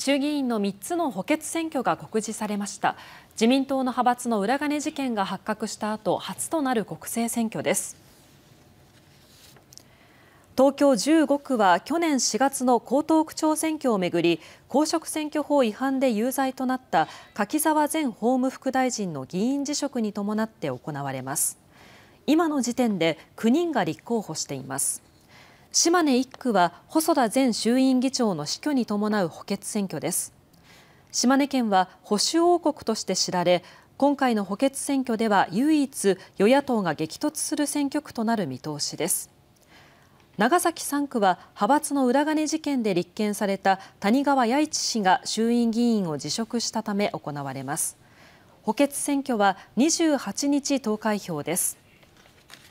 衆議院の3つの補欠選挙が告示されました自民党の派閥の裏金事件が発覚した後初となる国政選挙です東京15区は去年4月の江東区長選挙をめぐり公職選挙法違反で有罪となった柿沢前法務副大臣の議員辞職に伴って行われます今の時点で9人が立候補しています島根1区は細田前衆院議長の死去に伴う補欠選挙です。島根県は保守王国として知られ、今回の補欠選挙では唯一与野党が激突する選挙区となる見通しです。長崎3区は派閥の裏金事件で立件された谷川弥一氏が衆院議員を辞職したため行われます補欠選挙は28日投開票です